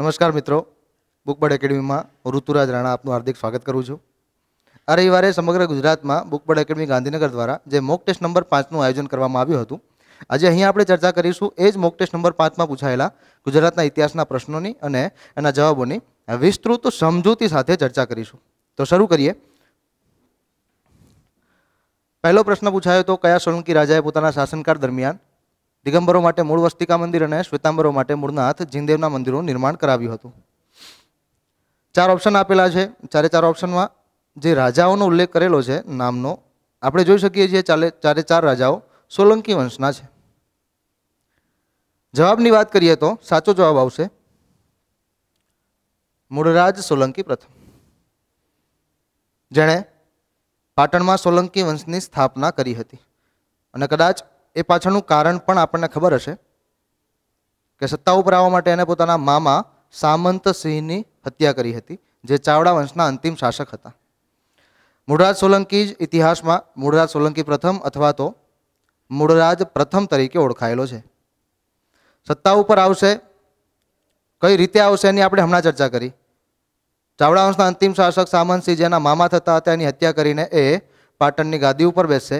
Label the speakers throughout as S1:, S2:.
S1: નમસ્કાર મિત્રો બુકબર્ડ એકેડમીમાં ઋતુરાજ રાણા આપનું હાર્દિક સ્વાગત કરું છું આ રવિવારે સમગ્ર ગુજરાતમાં બુકબર્ડ એકેડમી ગાંધીનગર દ્વારા જે મોક ટેસ્ટ નંબર પાંચનું આયોજન કરવામાં આવ્યું હતું આજે અહીં આપણે ચર્ચા કરીશું એ જ મોક ટેસ્ટ નંબર પાંચમાં પૂછાયેલા ગુજરાતના ઇતિહાસના પ્રશ્નોની અને એના જવાબોની વિસ્તૃત સમજૂતી સાથે ચર્ચા કરીશું તો શરૂ કરીએ પહેલો પ્રશ્ન પૂછાયો તો કયા સોલંકી રાજાએ પોતાના શાસનકાળ દરમિયાન દિગંબરો માટે મૂળ વસ્તિકા મંદિર અને શ્વેતાંબરો માટે મૂળનાથ જીનદેવના મંદિરનું નિર્માણ કરાવ્યું હતું ચાર ઓપ્શન આપેલા છે ચારે ચાર ઓપ્શનમાં જે રાજાઓનો ઉલ્લેખ કરેલો છે નામનો આપણે જોઈ શકીએ છીએ ચાલે ચારે ચાર રાજાઓ સોલંકી વંશના છે જવાબની વાત કરીએ તો સાચો જવાબ આવશે મૂળરાજ સોલંકી પ્રથમ જેણે પાટણમાં સોલંકી વંશની સ્થાપના કરી હતી અને કદાચ એ પાછળનું કારણ પણ આપણને ખબર હશે કે સત્તા ઉપર આવવા માટે એને પોતાના મામા સામંતસિંહની હત્યા કરી હતી જે ચાવડા વંશના અંતિમ શાસક હતા મૂળરાજ સોલંકી જ ઇતિહાસમાં મૂળરાજ સોલંકી પ્રથમ અથવા તો મૂળરાજ પ્રથમ તરીકે ઓળખાયેલો છે સત્તા ઉપર આવશે કઈ રીતે આવશે એની આપણે હમણાં ચર્ચા કરી ચાવડા વંશના અંતિમ શાસક સામંતસિંહ જેના મામા થતા હતા એની હત્યા કરીને એ પાટણની ગાદી ઉપર બેસશે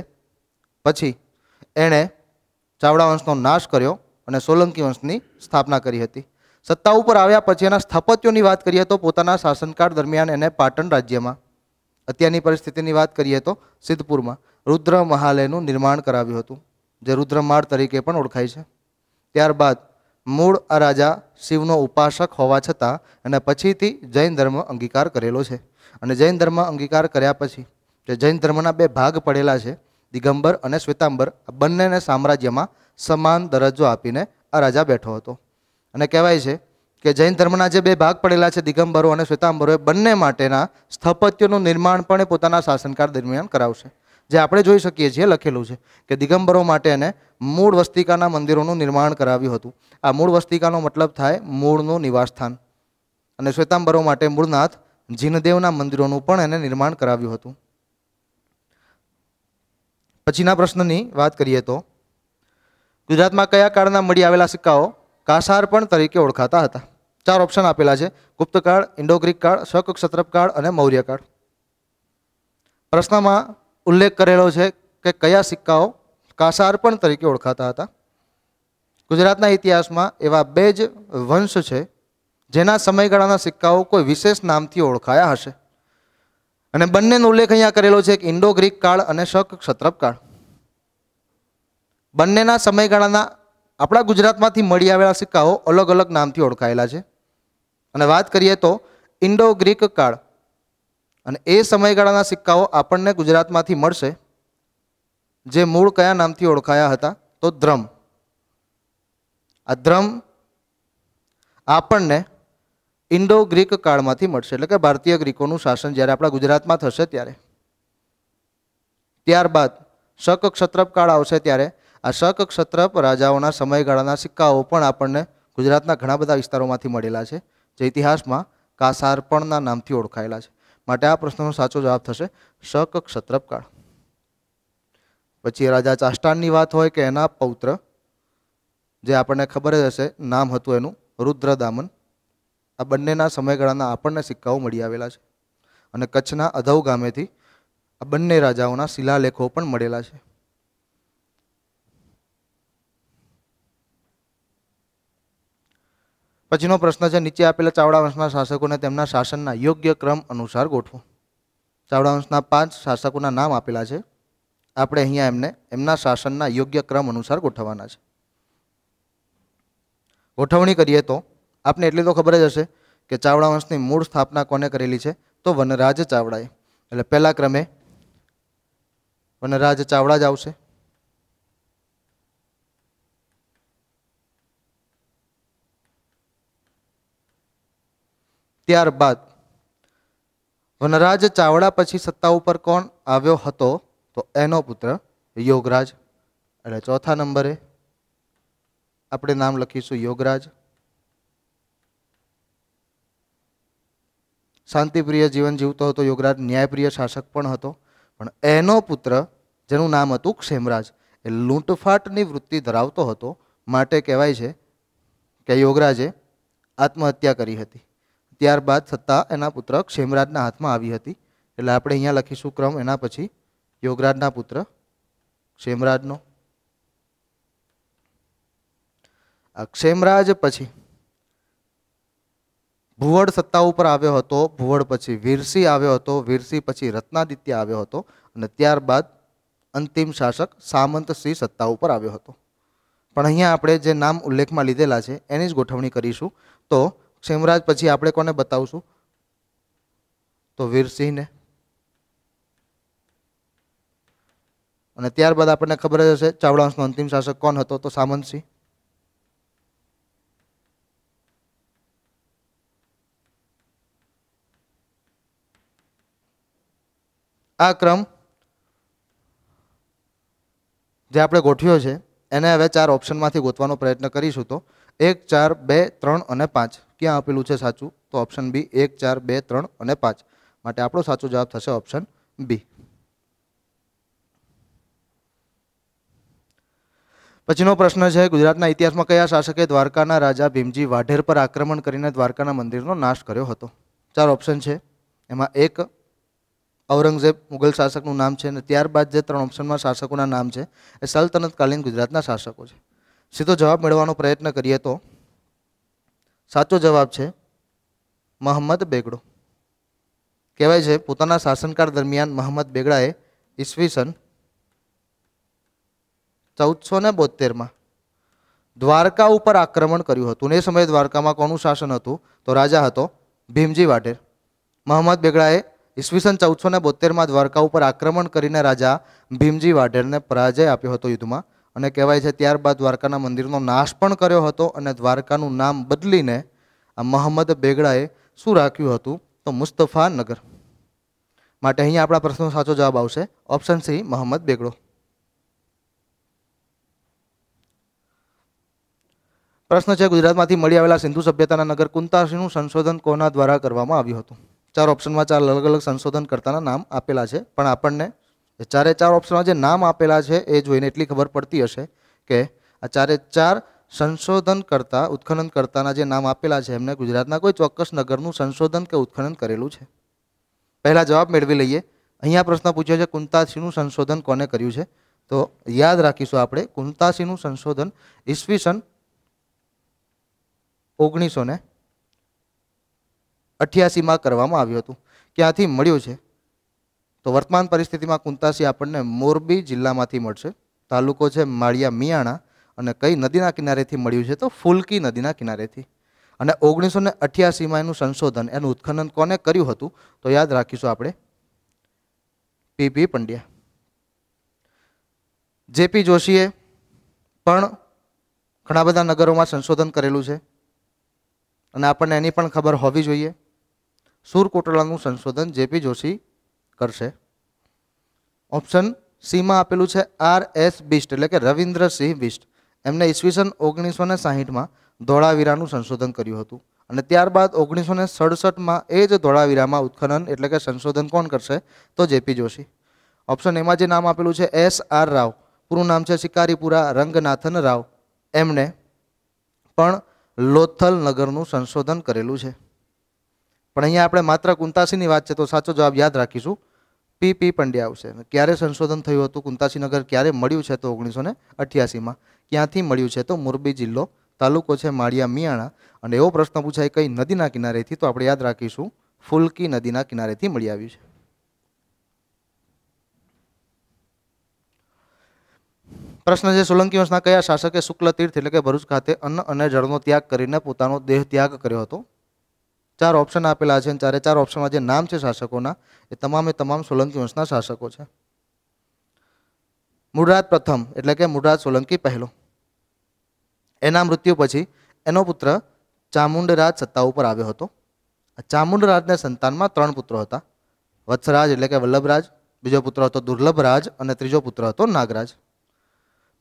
S1: પછી એણે ચાવડા વંશનો નાશ કર્યો અને સોલંકી વંશની સ્થાપના કરી હતી સત્તા ઉપર આવ્યા પછી એના સ્થાપત્યોની વાત કરીએ તો પોતાના શાસનકાળ દરમિયાન એને પાટણ રાજ્યમાં અત્યારની પરિસ્થિતિની વાત કરીએ તો સિદ્ધપુરમાં રુદ્ર મહાલયનું નિર્માણ કરાવ્યું હતું જે રુદ્રમાળ તરીકે પણ ઓળખાય છે ત્યારબાદ મૂળ આ રાજા શિવનો ઉપાસક હોવા છતાં અને પછીથી જૈન ધર્મ અંગીકાર કરેલો છે અને જૈન ધર્મ અંગીકાર કર્યા પછી જે જૈન ધર્મના બે ભાગ પડેલા છે દિગંબર અને શ્વેતાંબર આ બંનેને સામ્રાજ્યમાં સમાન દરજ્જો આપીને આ રાજા બેઠો હતો અને કહેવાય છે કે જૈન ધર્મના જે બે ભાગ પડેલા છે દિગંબરો અને શ્વેતાંબરો એ બંને માટેના સ્થપત્યોનું નિર્માણ પણ એ પોતાના શાસનકાળ દરમિયાન કરાવશે જે આપણે જોઈ શકીએ છીએ લખેલું છે કે દિગંબરો માટે એને મૂળ વસ્તિકાના મંદિરોનું નિર્માણ કરાવ્યું હતું આ મૂળ વસ્તિકાનો મતલબ થાય મૂળનું નિવાસસ્થાન અને શ્વેતાંબરો માટે મૂળનાથ જીનદેવના મંદિરોનું પણ એને નિર્માણ કરાવ્યું હતું પછીના પ્રશ્નની વાત કરીએ તો ગુજરાતમાં કયા કાળના મળી આવેલા સિક્કાઓ કાસારપણ તરીકે ઓળખાતા હતા ચાર ઓપ્શન આપેલા છે ગુપ્તકાળ ઇન્ડો ગ્રીક કાળ શક ક્ષત્રપ કાળ અને મૌર્યકાળ પ્રશ્નમાં ઉલ્લેખ કરેલો છે કે કયા સિક્કાઓ કાસારપણ તરીકે ઓળખાતા હતા ગુજરાતના ઇતિહાસમાં એવા બે જ વંશ છે જેના સમયગાળાના સિક્કાઓ કોઈ વિશેષ નામથી ઓળખાયા હશે અને બંનેનો ઉલ્લેખ અહીંયા કરેલો છે કે ઇન્ડો ગ્રીક કાળ અને શક ક્ષત્રપ કાળ બંનેના સમયગાળાના આપણા ગુજરાતમાંથી મળી આવેલા સિક્કાઓ અલગ અલગ નામથી ઓળખાયેલા છે અને વાત કરીએ તો ઇન્ડો ગ્રીક કાળ અને એ સમયગાળાના સિક્કાઓ આપણને ગુજરાતમાંથી મળશે જે મૂળ કયા નામથી ઓળખાયા હતા તો ધ્રમ આ ધ્રમ આપણને ઇન્ડો ગ્રીક કાળમાંથી મળશે એટલે કે ભારતીય ગ્રીકોનું શાસન જ્યારે આપણા ગુજરાતમાં થશે ત્યારે ત્યારબાદ શક ક્ષત્રપ કાળ આવશે ત્યારે આ શક ક્ષત્રપ રાજાઓના સમયગાળાના સિક્કાઓ પણ આપણને ગુજરાતના ઘણા બધા વિસ્તારોમાંથી મળેલા છે જે ઇતિહાસમાં કાસારપણના નામથી ઓળખાયેલા છે માટે આ પ્રશ્નનો સાચો જવાબ થશે શક ક્ષત્રપ કાળ પછી રાજા ચાષ્ટાનની વાત હોય કે એના પૌત્ર જે આપણને ખબર જ હશે નામ હતું એનું રુદ્રદામન આ બંનેના સમયગાળાના આપણને સિક્કાઓ મળી આવેલા છે અને કચ્છના અધૌ ગામેથી આ બંને રાજાઓના શિલાલેખો પણ મળેલા છે પછીનો પ્રશ્ન છે નીચે આપેલા ચાવડા વંશના શાસકોને તેમના શાસનના યોગ્ય ક્રમ અનુસાર ગોઠવો ચાવડા વંશના પાંચ શાસકોના નામ આપેલા છે આપણે અહીંયા એમને એમના શાસનના યોગ્ય ક્રમ અનુસાર ગોઠવવાના છે ગોઠવણી કરીએ તો આપને એટલી તો ખબર જ હશે કે ચાવડા વંશની મૂળ સ્થાપના કોને કરેલી છે તો વનરાજ ચાવડાએ એટલે પહેલા ક્રમે વનરાજ ચાવડા જ આવશે ત્યારબાદ વનરાજ ચાવડા પછી સત્તા ઉપર કોણ આવ્યો હતો તો એનો પુત્ર યોગરાજ એટલે ચોથા નંબરે આપણે નામ લખીશું યોગરાજ શાંતિપ્રિય જીવન જીવતો હતો યોગરાજ ન્યાયપ્રિય શાસક પણ હતો પણ એનો પુત્ર જેનું નામ હતું ક્ષેમરાજ એ લૂંટફાટની વૃત્તિ ધરાવતો હતો માટે કહેવાય છે કે યોગરાજે આત્મહત્યા કરી હતી ત્યારબાદ સત્તા એના પુત્ર ક્ષેમરાજના હાથમાં આવી હતી એટલે આપણે અહીંયા લખીશું ક્રમ એના પછી યોગરાજના પુત્ર ક્ષેમરાજનો આ ક્ષેમરાજ પછી ભુવડ સત્તા ઉપર આવ્યો હતો ભુવડ પછી વીરસી આવ્યો હતો વીરસી પછી રત્નાદિત્ય આવ્યો હતો અને ત્યારબાદ અંતિમ શાસક સામંતસિંહ સત્તા ઉપર આવ્યો હતો પણ અહીંયા આપણે જે નામ ઉલ્લેખમાં લીધેલા છે એની જ ગોઠવણી કરીશું તો ક્ષેમરાજ પછી આપણે કોને બતાવશું તો વીરસિંહને અને ત્યારબાદ આપણને ખબર જ હશે ચાવડા અંતિમ શાસક કોણ હતો તો સામંતસિંહ આ ક્રમ જે આપણે ગોઠવ્યો છે એને હવે ચાર ઓપ્શનમાંથી ગોતવાનો પ્રયત્ન કરીશું તો એક ચાર બે ત્રણ અને પાંચ ક્યાં આપેલું છે સાચું તો ઓપ્શન બી એક ચાર બે ત્રણ અને પાંચ માટે આપણો સાચો જવાબ થશે ઓપ્શન બી પછીનો પ્રશ્ન છે ગુજરાતના ઇતિહાસમાં કયા શાસકે દ્વારકાના રાજા ભીમજી વાઢેર પર આક્રમણ કરીને દ્વારકાના મંદિરનો નાશ કર્યો હતો ચાર ઓપ્શન છે એમાં એક ઔરંગઝેબ મુગલ શાસકનું નામ છે અને ત્યારબાદ જે ત્રણ ઓપ્શનમાં શાસકોના નામ છે એ સલ્તનતકાલીન ગુજરાતના શાસકો છે સીધો જવાબ મેળવવાનો પ્રયત્ન કરીએ તો સાચો જવાબ છે મહંમદ બેગડો કહેવાય છે પોતાના શાસનકાળ દરમિયાન મહંમદ બેગડાએ ઈસવીસન ચૌદસો ને બોતેરમાં દ્વારકા ઉપર આક્રમણ કર્યું હતું ને એ સમયે દ્વારકામાં કોનું શાસન હતું તો રાજા હતો ભીમજી વાટેર મહંમદ બેગડાએ ઈસવીસન ચૌદસો ને બોતેરમાં દ્વારકા ઉપર આક્રમણ કરીને રાજા ભીમજી વાઢેરને પરાજય આપ્યો હતો યુદ્ધમાં અને કહેવાય છે ત્યારબાદ દ્વારકાના મંદિરનો નાશ પણ કર્યો હતો અને દ્વારકાનું નામ બદલીને આ મહંમદ બેગડાએ શું રાખ્યું હતું તો મુસ્તફા નગર માટે અહીંયા આપણા પ્રશ્નનો સાચો જવાબ આવશે ઓપ્શન સી મહંમદ બેગડો પ્રશ્ન છે ગુજરાતમાંથી મળી આવેલા સિંધુ સભ્યતાના નગર કુંતાસીનું સંશોધન કોના દ્વારા કરવામાં આવ્યું હતું ચાર ઓપ્શનમાં ચાર અલગ અલગ સંશોધનકર્તાના નામ આપેલા છે પણ આપણને ચારે ચાર ઓપ્શનમાં જે નામ આપેલા છે એ જોઈને એટલી ખબર પડતી હશે કે આ ચારે ચાર સંશોધનકર્તા ઉત્ખનનકર્તાના જે નામ આપેલા છે એમને ગુજરાતના કોઈ ચોક્કસ નગરનું સંશોધન કે ઉત્ખનન કરેલું છે પહેલાં જવાબ મેળવી લઈએ અહીંયા પ્રશ્ન પૂછ્યો છે કુંતાસીનું સંશોધન કોને કર્યું છે તો યાદ રાખીશું આપણે કુંતાસીનું સંશોધન ઈસવીસન ઓગણીસો ને અઠ્યાસીમાં કરવામાં આવ્યું હતું ક્યાંથી મળ્યું છે તો વર્તમાન પરિસ્થિતિમાં કુંતાસી આપણને મોરબી જિલ્લામાંથી મળશે તાલુકો છે માળિયા મિયાણા અને કઈ નદીના કિનારેથી મળ્યું છે તો ફૂલકી નદીના કિનારેથી અને ઓગણીસો ને અઠ્યાસીમાં એનું સંશોધન એનું ઉત્ખનન કોને કર્યું હતું તો યાદ રાખીશું આપણે પીપી પંડ્યા જેપી જોશીએ પણ ઘણા બધા નગરોમાં સંશોધન કરેલું છે અને આપણને એની પણ ખબર હોવી જોઈએ સુર સુરકોટલાનું સંશોધન જેપી જોશી કરશે ઓપ્શન સીમાં આપેલું છે આર એસ બિસ્ટ એટલે કે રવિન્દ્ર સિંહ બિસ્ટ એમને ઈસવીસન ઓગણીસો ને સાહીઠમાં ધોળાવીરાનું સંશોધન કર્યું હતું અને ત્યારબાદ ઓગણીસો ને સડસઠમાં એ જ ધોળાવીરામાં ઉત્ખનન એટલે કે સંશોધન કોણ કરશે તો જેપી જોશી ઓપ્શન એમાં જે નામ આપેલું છે એસ આર રાવ પૂરું નામ છે શિકારીપુરા રંગનાથન રાવ એમણે પણ લોથલ નગરનું સંશોધન કરેલું છે પણ અહીંયા આપણે માત્ર કુંતાસીની વાત છે તો સાચો જવાબ યાદ રાખીશું પી પી પંડ્યા આવશે ક્યારે સંશોધન થયું હતું કુંતાસીનગર ક્યારે મળ્યું છે તો ઓગણીસો ને અઠ્યાસીમાં ક્યાંથી મળ્યું છે તો મોરબી જિલ્લો તાલુકો છે માળિયા મિયાણા અને એવો પ્રશ્ન પૂછાય કઈ નદીના કિનારેથી તો આપણે યાદ રાખીશું ફૂલકી નદીના કિનારેથી મળી આવ્યું છે પ્રશ્ન છે સોલંકી વંશના કયા શાસકે શુક્લ તીર્થ એટલે કે ભરૂચ ખાતે અન્ન અને જળનો ત્યાગ કરીને પોતાનો દેહ ત્યાગ કર્યો હતો ચાર ઓપ્શન આપેલા છે અને ચારે ચાર ઓપ્શનમાં જે નામ છે શાસકોના એ તમામે તમામ સોલંકી વંશના શાસકો છે મૂળરાજ પ્રથમ એટલે કે મૂળરાજ સોલંકી પહેલો એના મૃત્યુ પછી એનો પુત્ર ચામુંડરાજ સત્તા ઉપર આવ્યો હતો ચામુંડરાજના સંતાનમાં ત્રણ પુત્રો હતા વત્સરાજ એટલે કે વલ્લભરાજ બીજો પુત્ર હતો દુર્લભરાજ અને ત્રીજો પુત્ર હતો નાગરાજ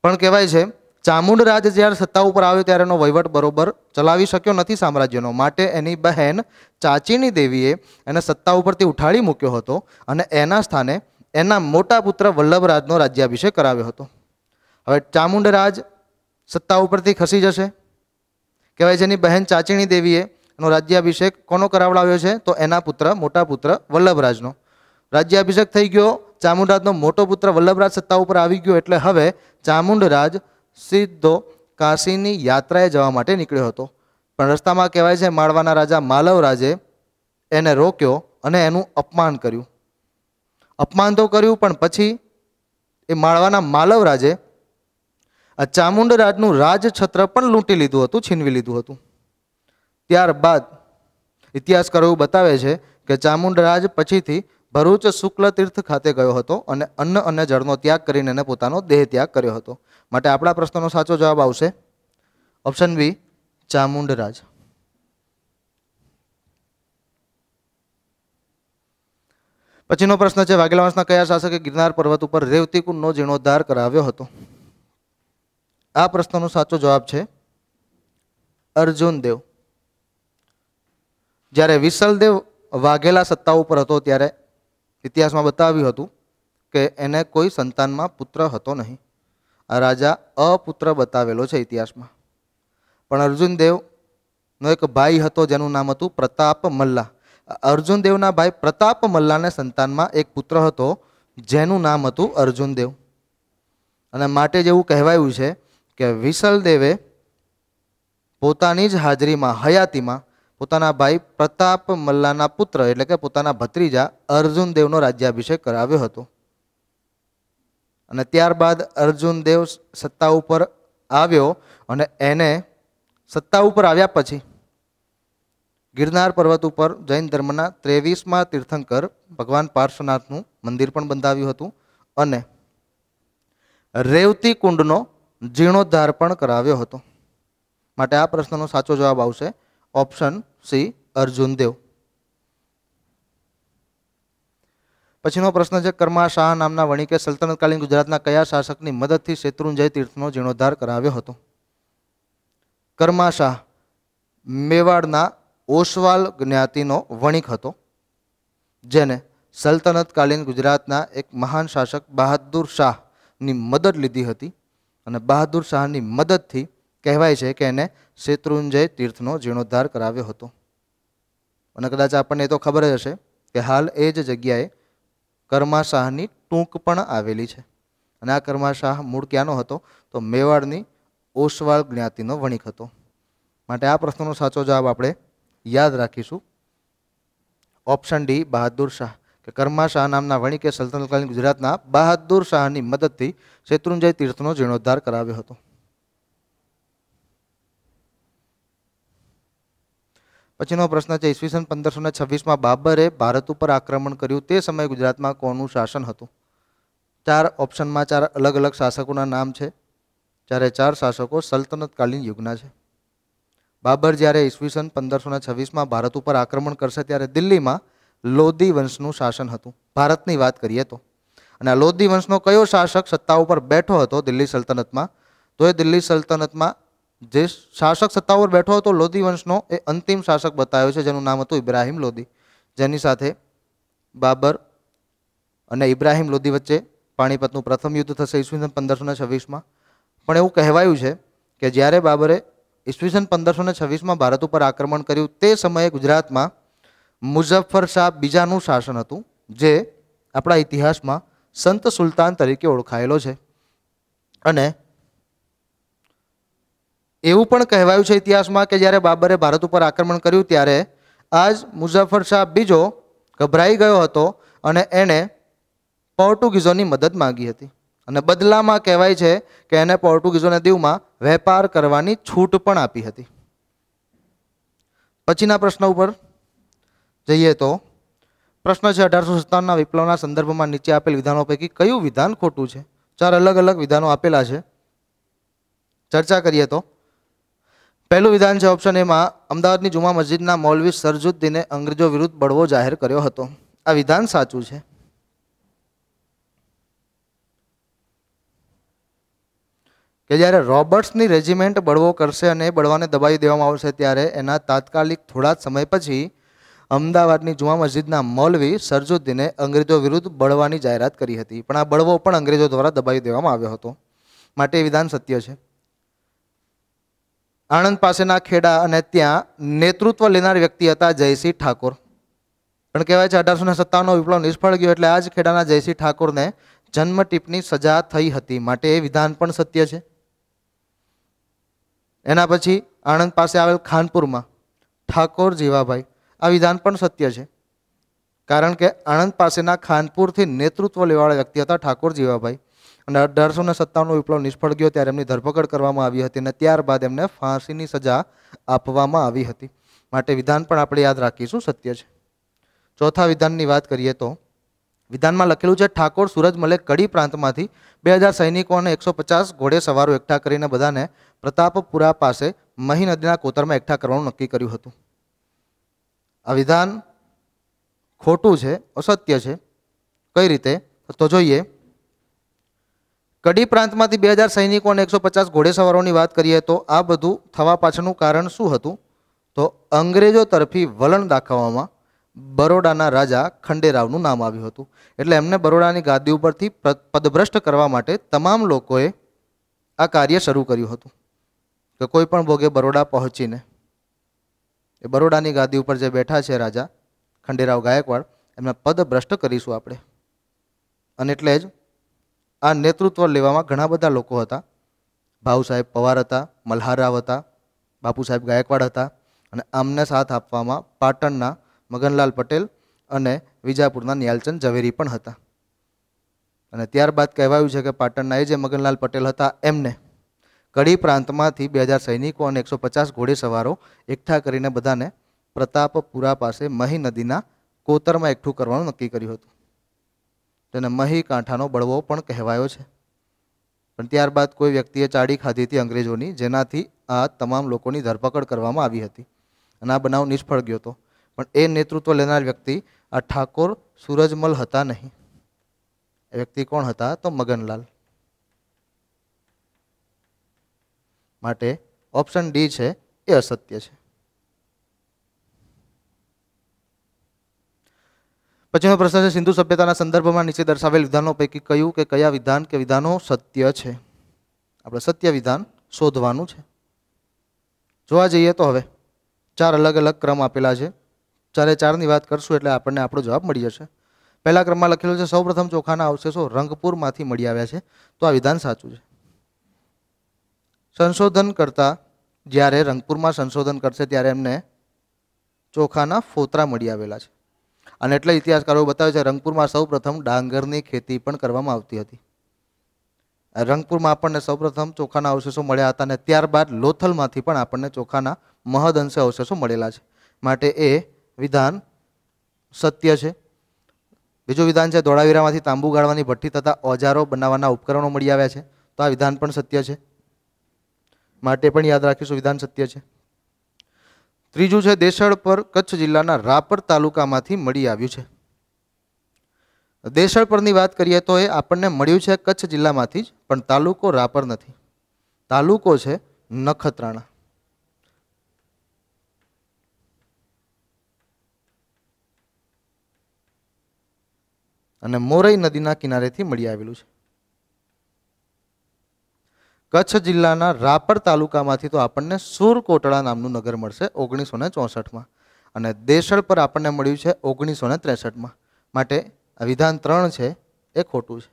S1: પણ કહેવાય છે ચામુંડરાજ જ્યારે સત્તા ઉપર આવ્યો ત્યારે એનો વહીવટ બરોબર ચલાવી શક્યો નથી સામ્રાજ્યનો માટે એની બહેન ચાચીની દેવીએ એને સત્તા ઉપરથી ઉઠાડી મૂક્યો હતો અને એના સ્થાને એના મોટા પુત્ર વલ્લભરાજનો રાજ્યાભિષેક કરાવ્યો હતો હવે ચામુંડરાજ સત્તા ઉપરથી ખસી જશે કહેવાય જેની બહેન ચાચીણી દેવીએ એનો રાજ્યાભિષેક કોનો કરાવડાવ્યો છે તો એના પુત્ર મોટા પુત્ર વલ્લભરાજનો રાજ્યાભિષેક થઈ ગયો ચામુંડરાજનો મોટો પુત્ર વલ્લભરાજ સત્તા ઉપર આવી ગયો એટલે હવે ચામુંડરાજ સીધો કાશીની યાત્રાએ જવા માટે નીકળ્યો હતો પણ રસ્તામાં કહેવાય છે માળવાના રાજા માલવરાજે એને રોક્યો અને એનું અપમાન કર્યું અપમાન તો કર્યું પણ પછી એ માળવાના માલવરાજે આ ચામુંડરાજનું રાજછત્ર પણ લૂંટી લીધું હતું છીનવી લીધું હતું ત્યારબાદ ઇતિહાસકારો એવું બતાવે છે કે ચામુંડરાજ પછીથી ભરૂચ શુક્લ તીર્થ ખાતે ગયો હતો અને અન્ન અને જળનો ત્યાગ કરીને એને પોતાનો દેહ ત્યાગ કર્યો હતો માટે આપણા પ્રશ્નનો સાચો જવાબ આવશે ઓપ્શન બી ચામુંડરાજ પછીનો પ્રશ્ન છે વાઘેલા વંશના કયા શાસકે ગિરનાર પર્વત ઉપર રેવતી કુંડનો જીર્ણોદ્ધાર કરાવ્યો હતો આ પ્રશ્નનો સાચો જવાબ છે અર્જુન દેવ જ્યારે વિશલદેવ વાઘેલા સત્તા ઉપર હતો ત્યારે ઇતિહાસમાં બતાવ્યું હતું કે એને કોઈ સંતાનમાં પુત્ર હતો નહીં આ રાજા અપુત્ર બતાવેલો છે ઇતિહાસમાં પણ અર્જુનદેવનો એક ભાઈ હતો જેનું નામ હતું પ્રતાપ મલ્લા અર્જુનદેવના ભાઈ પ્રતાપ મલ્લાને સંતાનમાં એક પુત્ર હતો જેનું નામ હતું અર્જુનદેવ અને માટે જેવું કહેવાયું છે કે વિસલદેવે પોતાની જ હાજરીમાં હયાતીમાં પોતાના ભાઈ પ્રતાપ મલ્લાના પુત્ર એટલે કે પોતાના ભત્રીજા અર્જુન દેવનો રાજ્યાભિષેક કરાવ્યો હતો અને ત્યારબાદ અર્જુન દેવ સત્તા ઉપર આવ્યો અને એને સત્તા ઉપર આવ્યા પછી ગિરનાર પર્વત ઉપર જૈન ધર્મના ત્રેવીસમાં તીર્થંકર ભગવાન પાર્શ્વનાથનું મંદિર પણ બંધાવ્યું હતું અને રેવતી કુંડનો જીર્ણોદ્ધાર પણ કરાવ્યો હતો માટે આ પ્રશ્નનો સાચો જવાબ આવશે ઓપ્શન સી દેવ પછીનો પ્રશ્ન છે કર્મા શાહ નામના વણિકે સલ્તનતકાલીન ગુજરાતના કયા શાસકની મદદથી શેત્રુંજય તીર્થનો જીર્ણોદ્ધાર કરાવ્યો હતો કર્મા શાહ મેવાડના ઓશવાલ જ્ઞાતિનો વણિક હતો જેને સલ્તનતકાલીન ગુજરાતના એક મહાન શાસક બહાદુર શાહની મદદ લીધી હતી અને બહાદુર શાહની મદદથી કહેવાય છે કે એને શેત્રુંજય તીર્થનો જીર્ણોદ્ધાર કરાવ્યો હતો અને કદાચ આપણને તો ખબર જ હશે કે હાલ એ જ જગ્યાએ કર્માશાહની ટૂંક પણ આવેલી છે અને આ કર્માશાહ મૂળ ક્યાંનો હતો તો મેવાડની ઓસવાળ જ્ઞાતિનો વણિક હતો માટે આ પ્રશ્નનો સાચો જવાબ આપણે યાદ રાખીશું ઓપ્શન ડી બહાદુર શાહ કે કર્મા નામના વણિકે સલ્તનતકાલીન ગુજરાતના બહાદુર શાહની મદદથી શેત્રુંજય તીર્થનો જીર્ણોદ્ધાર કરાવ્યો હતો પછીનો પ્રશ્ન છે ઈસવીસન પંદરસો ને છવ્વીસમાં બાબરે ભારત ઉપર આક્રમણ કર્યું તે સમયે ગુજરાતમાં કોનું શાસન હતું ચાર ઓપ્શનમાં ચાર અલગ અલગ શાસકોના નામ છે જ્યારે ચાર શાસકો સલ્તનતકાલીન યુગના છે બાબર જ્યારે ઈસવીસન પંદરસો ને છવ્વીસમાં ભારત ઉપર આક્રમણ કરશે ત્યારે દિલ્હીમાં લોધી વંશનું શાસન હતું ભારતની વાત કરીએ તો અને આ લોદી વંશનો કયો શાસક સત્તા ઉપર બેઠો હતો દિલ્હી સલ્તનતમાં તો એ દિલ્હી સલ્તનતમાં જે શાસક સત્તા ઉપર બેઠો હતો લોધી વંશનો એ અંતિમ શાસક બતાવ્યો છે જેનું નામ હતું ઇબ્રાહિમ લોધી જેની સાથે બાબર અને ઇબ્રાહિમ લોધી વચ્ચે પાણીપતનું પ્રથમ યુદ્ધ થશે ઈસવીસન પંદરસો ને છવ્વીસમાં પણ એવું કહેવાયું છે કે જ્યારે બાબરે ઈસવીસન પંદરસો ને છવ્વીસમાં ભારત ઉપર આક્રમણ કર્યું તે સમયે ગુજરાતમાં મુઝફ્ફર શાહ બીજાનું શાસન હતું જે આપણા ઇતિહાસમાં સંત સુલતાન તરીકે ઓળખાયેલો છે અને એવું પણ કહેવાયું છે ઇતિહાસમાં કે જ્યારે બાબરે ભારત ઉપર આક્રમણ કર્યું ત્યારે આજ મુઝફ્ફર શાહ બીજો ગભરાઈ ગયો હતો અને એણે પોર્ટુગીઝોની મદદ માગી હતી અને બદલામાં કહેવાય છે કે એને પોર્ટુગીઝોના દીવમાં વેપાર કરવાની છૂટ પણ આપી હતી પછીના પ્રશ્ન ઉપર જઈએ તો પ્રશ્ન છે અઢારસો સત્તાવનના વિપ્લવના સંદર્ભમાં નીચે આપેલ વિધાનો પૈકી કયું વિધાન ખોટું છે ચાર અલગ અલગ વિધાનો આપેલા છે ચર્ચા કરીએ તો પહેલું વિધાન છે ઓપ્શન એમાં અમદાવાદની જુમા મસ્જિદના મૌલવી સરજુદ્દીને અંગ્રેજો વિરુદ્ધ બળવો જાહેર કર્યો હતો આ વિધાન સાચું છે કે જ્યારે રોબર્ટ્સની રેજિમેન્ટ બળવો કરશે અને એ બળવાને દબાવી દેવામાં આવશે ત્યારે એના તાત્કાલિક થોડા સમય પછી અમદાવાદની જુમા મસ્જિદના મૌલવી સરજુદ્દીને અંગ્રેજો વિરુદ્ધ બળવાની જાહેરાત કરી હતી પણ આ બળવો પણ અંગ્રેજો દ્વારા દબાવી દેવામાં આવ્યો હતો માટે એ વિધાન સત્ય છે આણંદ પાસેના ખેડા અને ત્યાં નેતૃત્વ લેનાર વ્યક્તિ હતા જયસિંહ ઠાકોર પણ કહેવાય છે અઢારસો ને સત્તાવનનો વિપ્લવ નિષ્ફળ ગયો એટલે આ જ ખેડાના જયસિંહ ઠાકોરને જન્મ સજા થઈ હતી માટે એ વિધાન પણ સત્ય છે એના પછી આણંદ પાસે આવેલ ખાનપુરમાં ઠાકોર જીવાભાઈ આ વિધાન પણ સત્ય છે કારણ કે આણંદ પાસેના ખાનપુરથી નેતૃત્વ લેવાળા વ્યક્તિ હતા ઠાકોર જીવાભાઈ અને અઢારસો ને સત્તાણું વિપ્લવ નિષ્ફળ ગયો ત્યારે એમની ધરપકડ કરવામાં આવી હતી અને ત્યારબાદ એમને ફાંસીની સજા આપવામાં આવી હતી માટે વિધાન પણ આપણે યાદ રાખીશું સત્ય છે ચોથા વિધાનની વાત કરીએ તો વિધાનમાં લખેલું છે ઠાકોર સુરજ મલે કડી પ્રાંતમાંથી બે હજાર સૈનિકો અને એકસો પચાસ ઘોડે સવારો એકઠા કરીને બધાને પ્રતાપપુરા પાસે મહી નદીના કોતરમાં એકઠા કરવાનું નક્કી કર્યું હતું આ વિધાન ખોટું છે અસત્ય છે કઈ રીતે તો જોઈએ કડી પ્રાંતમાંથી બે હજાર સૈનિકો અને એકસો પચાસ ઘોડેસવારોની વાત કરીએ તો આ બધું થવા પાછળનું કારણ શું હતું તો અંગ્રેજો તરફી વલણ દાખવવામાં બરોડાના રાજા ખંડેરાવનું નામ આવ્યું હતું એટલે એમને બરોડાની ગાદી ઉપરથી પદભ્રષ્ટ કરવા માટે તમામ લોકોએ આ કાર્ય શરૂ કર્યું હતું કે કોઈ પણ ભોગે બરોડા પહોંચીને એ બરોડાની ગાદી ઉપર જે બેઠા છે રાજા ખંડેરાવ ગાયકવાડ એમને પદભ્રષ્ટ કરીશું આપણે અને એટલે જ આ નેતૃત્વ લેવામાં ઘણા બધા લોકો હતા ભાવ સાહેબ પવાર હતા મલ્હાર રાવ હતા બાપુ સાહેબ ગાયકવાડ હતા અને આમને સાથ આપવામાં પાટણના મગનલાલ પટેલ અને વિજાપુરના નિયાલચંદ ઝવેરી પણ હતા અને ત્યારબાદ કહેવાયું છે કે પાટણના એ જે મગનલાલ પટેલ હતા એમને કડી પ્રાંતમાંથી બે હજાર સૈનિકો અને એકસો પચાસ ઘોડેસવારો એકઠા કરીને બધાને પ્રતાપપુરા પાસે મહી નદીના કોતરમાં એકઠું કરવાનું નક્કી કર્યું હતું તેને મહી કાંઠાનો બળવો પણ કહેવાયો છે પણ ત્યારબાદ કોઈ વ્યક્તિએ ચાડી ખાધી હતી અંગ્રેજોની જેનાથી આ તમામ લોકોની ધરપકડ કરવામાં આવી હતી અને આ બનાવ નિષ્ફળ ગયો હતો પણ એ નેતૃત્વ લેનાર વ્યક્તિ આ ઠાકોર સૂરજમલ હતા નહીં એ વ્યક્તિ કોણ હતા તો મગનલાલ માટે ઓપ્શન ડી છે એ અસત્ય છે પછીનો પ્રશ્ન છે સિંધુ સભ્યતાના સંદર્ભમાં નીચે દર્શાવેલ વિધાનો પૈકી કહ્યું કે કયા વિધાન કે વિધાનો સત્ય છે આપણે સત્ય વિધાન શોધવાનું છે જોવા જઈએ તો હવે ચાર અલગ અલગ ક્રમ આપેલા છે ચારે ચારની વાત કરશું એટલે આપણને આપણો જવાબ મળી જશે પહેલા ક્રમમાં લખેલું છે સૌપ્રથમ ચોખાના અવશેષો રંગપુરમાંથી મળી આવ્યા છે તો આ વિધાન સાચું છે સંશોધન કરતા જ્યારે રંગપુરમાં સંશોધન કરશે ત્યારે એમને ચોખાના ફોતરા મળી આવેલા છે અને એટલે ઇતિહાસકારો બતાવે છે રંગપુરમાં સૌપ્રથમ ડાંગરની ખેતી પણ કરવામાં આવતી હતી રંગપુરમાં આપણને સૌપ્રથમ ચોખાના અવશેષો મળ્યા હતા અને ત્યારબાદ લોથલમાંથી પણ આપણને ચોખાના મહદ અંશે અવશેષો મળેલા છે માટે એ વિધાન સત્ય છે બીજું વિધાન છે ધોળાવીરામાંથી તાંબુ ગાળવાની ભઠ્ઠી તથા ઓજારો બનાવવાના ઉપકરણો મળી આવ્યા છે તો આ વિધાન પણ સત્ય છે માટે પણ યાદ રાખીશું વિધાન સત્ય છે ત્રીજું છે દેસળ પર કચ્છ જિલ્લાના રાપર તાલુકામાંથી મળી આવ્યું છે દેશળ પરની વાત કરીએ તો એ આપણને મળ્યું છે કચ્છ જિલ્લામાંથી જ પણ તાલુકો રાપર નથી તાલુકો છે નખત્રાણા અને મોરઈ નદીના કિનારેથી મળી આવેલું છે કચ્છ જિલ્લાના રાપર તાલુકામાંથી તો આપણને સુરકોટળા નામનું નગર મળશે ઓગણીસો ને ચોસઠમાં અને દેશળ પર આપણને મળ્યું છે ઓગણીસો ને ત્રેસઠમાં માટે વિધાન ત્રણ છે એ ખોટું છે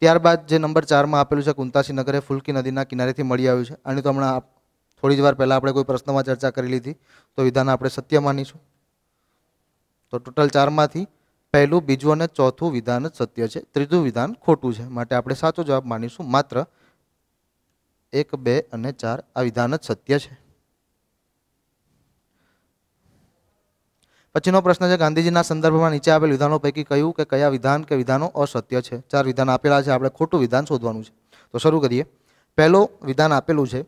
S1: ત્યારબાદ જે નંબર ચારમાં આપેલું છે કુંતાસી નગરે ફૂલકી નદીના કિનારેથી મળી આવ્યું છે અને તો હમણાં થોડી જ વાર પહેલાં આપણે કોઈ પ્રશ્નમાં ચર્ચા કરી લીધી તો વિધાન આપણે સત્ય માનીશું તો ટોટલ ચારમાંથી પહેલું બીજું અને ચોથું વિધાન જ સત્ય છે ત્રીજું વિધાન ખોટું છે માટે આપણે સાચો જવાબ માનીશું માત્ર એક બે અને ચાર આ વિધાન જ સત્ય છે પછીનો પ્રશ્ન છે ગાંધીજીના સંદર્ભમાં નીચે આપેલ વિધાનો પૈકી કહ્યું કે કયા વિધાન કે વિધાનો અસત્ય છે ચાર વિધાન આપેલા છે આપણે ખોટું વિધાન શોધવાનું છે તો શરૂ કરીએ પહેલો વિધાન આપેલું છે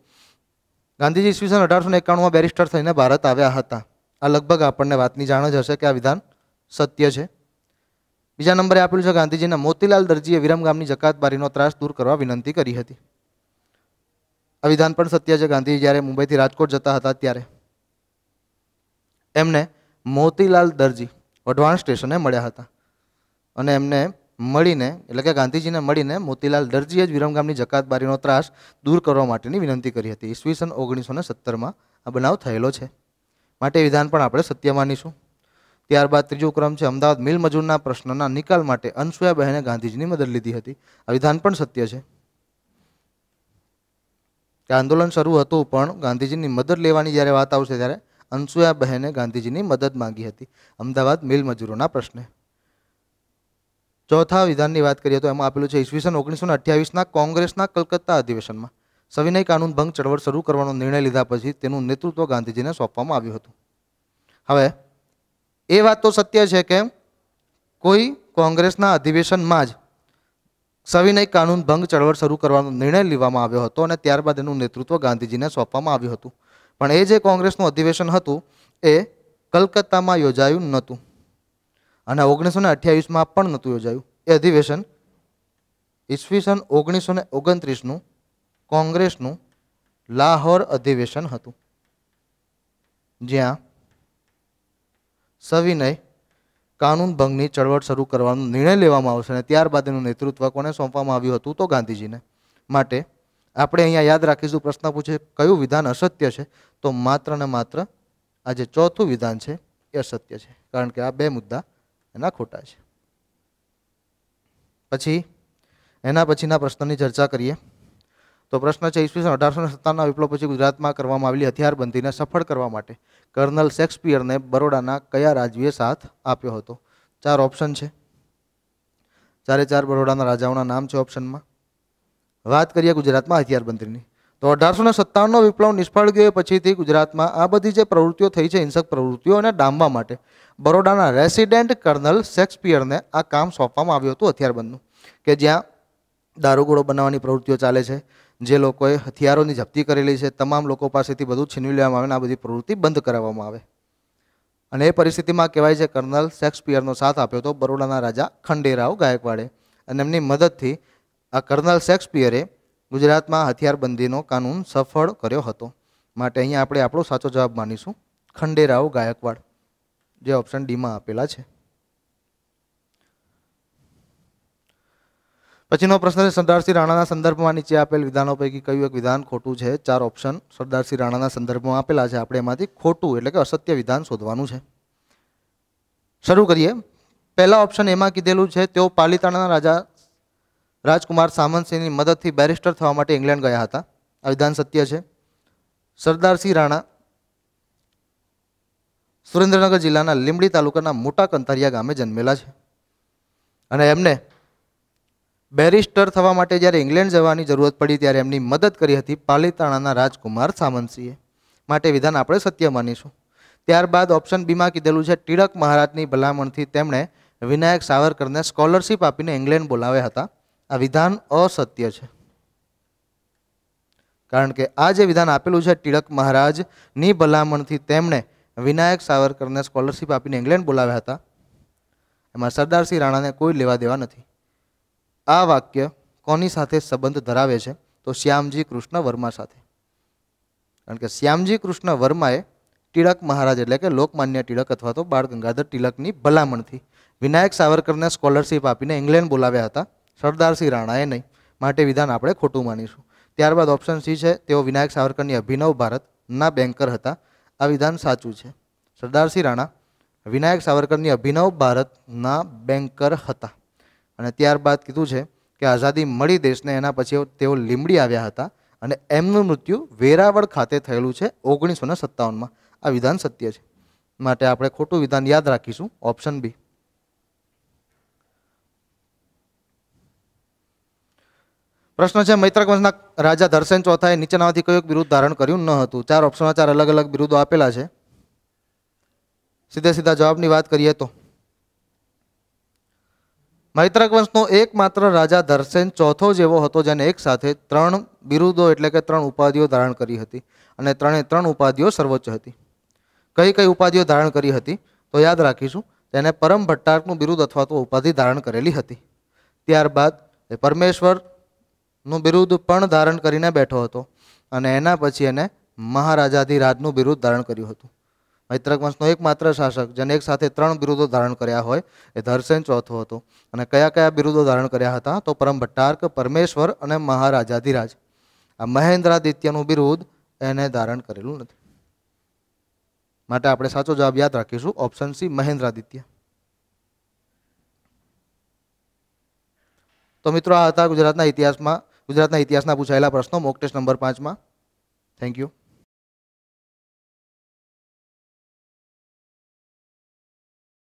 S1: ગાંધીજી ઈસવીસન અઢારસો એકાણુંમાં બેરિસ્ટર થઈને ભારત આવ્યા હતા આ લગભગ આપણને વાતની જાણ જ હશે કે આ વિધાન સત્ય છે બીજા નંબરે આપેલું છે ગાંધીજીના મોતીલાલ દરજીએ વિરમગામની જકાતબારીનો ત્રાસ દૂર કરવા વિનંતી કરી હતી આ વિધાન પણ સત્ય છે ગાંધી જ્યારે મુંબઈથી રાજકોટ જતા હતા ત્યારે એમને મોતીલાલ દરજી વઢવાણ સ્ટેશને મળ્યા હતા અને એમને મળીને એટલે કે ગાંધીજીને મળીને મોતીલાલ દરજીએ જ વિરમગામની જકાતબારીનો ત્રાસ દૂર કરવા માટેની વિનંતી કરી હતી ઈસવીસન ઓગણીસો ને સત્તરમાં આ બનાવ થયેલો છે માટે વિધાન પણ આપણે સત્ય માનીશું ત્યારબાદ ત્રીજો ક્રમ છે અમદાવાદ મિલ મજૂરના પ્રશ્નના નિકાલ માટે અનસુયાબહેને ગાંધીજીની મદદ લીધી હતી આ વિધાન પણ સત્ય છે કે આંદોલન શરૂ હતું પણ ગાંધીજીની મદદ લેવાની જ્યારે વાત આવશે ત્યારે અનસુયા બહેને ગાંધીજીની મદદ માંગી હતી અમદાવાદ મિલ મજૂરોના પ્રશ્ને ચોથા વિધાનની વાત કરીએ તો એમાં આપેલું છે ઈસવીસન ઓગણીસો અઠ્યાવીસના કોંગ્રેસના કલકત્તા અધિવેશનમાં સવિનય કાનૂન ભંગ ચળવળ શરૂ કરવાનો નિર્ણય લીધા પછી તેનું નેતૃત્વ ગાંધીજીને સોંપવામાં આવ્યું હતું હવે એ વાત તો સત્ય છે કે કોઈ કોંગ્રેસના અધિવેશનમાં જ સવિનય કાનૂન ભંગ ચળવળ શરૂ કરવાનો નિર્ણય લેવામાં આવ્યો હતો અને ત્યારબાદ એનું નેતૃત્વ ગાંધીજીને સોંપવામાં આવ્યું હતું પણ એ જે કોંગ્રેસનું અધિવેશન હતું એ કલકત્તામાં યોજાયું નહોતું અને ઓગણીસો ને અઠ્યાવીસમાં પણ નહોતું યોજાયું એ અધિવેશન ઈસવીસન ઓગણીસો ને ઓગણત્રીસનું કોંગ્રેસનું લાહોર અધિવેશન હતું જ્યાં સવિનય કાનૂન ભંગની ચળવળ શરૂ કરવાનો નિર્ણય લેવામાં આવશે અને ત્યારબાદ એનું નેતૃત્વ કોને સોંપવામાં આવ્યું હતું તો ગાંધીજીને માટે આપણે અહીંયા યાદ રાખીશું પ્રશ્ન પૂછે કયું વિધાન અસત્ય છે તો માત્ર ને માત્ર આ જે ચોથું વિધાન છે એ અસત્ય છે કારણ કે આ બે મુદ્દા એના ખોટા છે પછી એના પછીના પ્રશ્નની ચર્ચા કરીએ તો પ્રશ્ન છે ઈસવીસન અઢારસો સત્તાવનના વિપ્લવ પછી ગુજરાતમાં કરવામાં આવેલી હથિયારબંધીને સફળ કરવા માટે કર્નલ શેક્સપિયરને બરોડાના કયા રાજવીએ સાથ આપ્યો હતો ચાર ઓપ્શન છે ચારે ચાર બરોડાના રાજાઓના નામ છે ઓપ્શનમાં વાત કરીએ ગુજરાતમાં હથિયારબંધીની તો અઢારસો ને સત્તાવનનો વિપ્લવ નિષ્ફળ ગયો પછીથી ગુજરાતમાં આ બધી જે પ્રવૃત્તિઓ થઈ છે હિંસક પ્રવૃત્તિઓને અને ડામવા માટે બરોડાના રેસિડેન્ટ કર્નલ શેક્સપિયરને આ કામ સોંપવામાં આવ્યું હતું હથિયારબંધનું કે જ્યાં દારૂગોળો બનાવવાની પ્રવૃત્તિઓ ચાલે છે જે લોકોએ હથિયારોની જપ્તી કરેલી છે તમામ લોકો પાસેથી બધું છીનવી લેવામાં આવે અને આ બધી પ્રવૃત્તિ બંધ કરાવવામાં આવે અને એ પરિસ્થિતિમાં કહેવાય છે કર્નલ શેક્સપિયરનો સાથ આપ્યો હતો બરોડાના રાજા ખંડેરાવ ગાયકવાડે અને એમની મદદથી આ કર્નલ શેક્સપિયરે ગુજરાતમાં હથિયારબંધીનો કાનૂન સફળ કર્યો હતો માટે અહીંયા આપણે આપણો સાચો જવાબ માનીશું ખંડેરાવ ગાયકવાડ જે ઓપ્શન ડીમાં આપેલા છે પછીનો પ્રશ્ન છે સરદારસિંહ રાણાના સંદર્ભમાં નીચે આપેલ વિધાનો પૈકી કયું એક વિધાન ખોટું છે ચાર ઓપ્શન સરદારસિંહ રાણાના સંદર્ભમાં આપેલા છે આપણે એમાંથી ખોટું એટલે કે અસત્ય વિધાન શોધવાનું છે શરૂ કરીએ પહેલા ઓપ્શન એમાં કીધેલું છે તેઓ પાલિતાણાના રાજા રાજકુમાર સામંતસિંહની મદદથી બેરિસ્ટર થવા માટે ઇંગ્લેન્ડ ગયા હતા આ વિધાન સત્ય છે સરદારસિંહ રાણા સુરેન્દ્રનગર જિલ્લાના લીંબડી તાલુકાના મોટા કંતારિયા ગામે જન્મેલા છે અને એમને બેરિસ્ટર થવા માટે જ્યારે ઇંગ્લેન્ડ જવાની જરૂરત પડી ત્યારે એમની મદદ કરી હતી પાલિતાણાના રાજકુમાર સામંતસિંહે માટે વિધાન આપણે સત્ય માનીશું ત્યારબાદ ઓપ્શન બીમાં કીધેલું છે ટિળક મહારાજની ભલામણથી તેમણે વિનાયક સાવરકરને સ્કોલરશિપ આપીને ઇંગ્લેન્ડ બોલાવ્યા હતા આ વિધાન અસત્ય છે કારણ કે આ જે વિધાન આપેલું છે ટિળક મહારાજની ભલામણથી તેમણે વિનાયક સાવરકરને સ્કોલરશિપ આપીને ઇંગ્લેન્ડ બોલાવ્યા હતા એમાં સરદારસિંહ રાણાને કોઈ લેવા દેવા નથી આ વાક્ય કોની સાથે સંબંધ ધરાવે છે તો શ્યામજી કૃષ્ણ વર્મા સાથે કારણ કે શ્યામજી કૃષ્ણ વર્માએ ટિળક મહારાજ એટલે કે લોકમાન્ય ટિળક અથવા તો બાળ ગંગાધર તિલકની ભલામણથી વિનાયક સાવરકરને સ્કોલરશિપ આપીને ઇંગ્લેન્ડ બોલાવ્યા હતા સરદારસિંહ રાણાએ નહીં માટે વિધાન આપણે ખોટું માનીશું ત્યારબાદ ઓપ્શન સી છે તેઓ વિનાયક સાવરકરની અભિનવ ભારતના બેન્કર હતા આ વિધાન સાચું છે સરદારસિંહ રાણા વિનાયક સાવરકરની અભિનવ ભારતના બેન્કર હતા અને ત્યારબાદ કીધું છે કે આઝાદી મળી દેશને એના પછી તેઓ લીમડી આવ્યા હતા અને એમનું મૃત્યુ વેરાવળ ખાતે થયેલું છે ઓગણીસો ને સત્તાવનમાં આ વિધાન સત્ય છે માટે આપણે ખોટું વિધાન યાદ રાખીશું ઓપ્શન બી પ્રશ્ન છે મૈત્રક વંશના રાજા ધરસેન ચોથાએ નીચેનામાંથી કયો બિરુદ ધારણ કર્યું ન હતું ચાર ઓપ્શનમાં ચાર અલગ અલગ બિરુદો આપેલા છે સીધે સીધા જવાબની વાત કરીએ તો મૈત્રક વંશનો એકમાત્ર રાજા ધર્સેન ચોથો જેવો હતો જેને એક સાથે ત્રણ બિરુદો એટલે કે ત્રણ ઉપાધિઓ ધારણ કરી હતી અને ત્રણે ત્રણ ઉપાધિઓ સર્વોચ્ચ હતી કઈ કઈ ઉપાધિઓ ધારણ કરી હતી તો યાદ રાખીશું તેને પરમ ભટ્ટાર્કનું બિરુદ અથવા તો ઉપાધિ ધારણ કરેલી હતી ત્યારબાદ એ પરમેશ્વરનું બિરુદ પણ ધારણ કરીને બેઠો હતો અને એના પછી એને મહારાજાધિરાજનું બિરુદ ધારણ કર્યું હતું મૈત્રક વંશનો એકમાત્ર શાસક જેને એક સાથે ત્રણ બિરુદો ધારણ કર્યા હોય એ ધરસેન ચોથો હતો અને કયા કયા બિરુદો ધારણ કર્યા હતા તો પરમ ભટ્ટાર્ક પરમેશ્વર અને મહારાજાધિરાજ આ મહેન્દ્રાદિત્યનું બિરુદ એને ધારણ કરેલું નથી માટે આપણે સાચો જવાબ યાદ રાખીશું ઓપ્શન સી મહેન્દ્રાદિત્ય તો મિત્રો આ હતા ગુજરાતના ઇતિહાસમાં ગુજરાતના ઇતિહાસના પૂછાયેલા પ્રશ્નો મોક ટેસ્ટ નંબર પાંચમાં થેન્ક યુ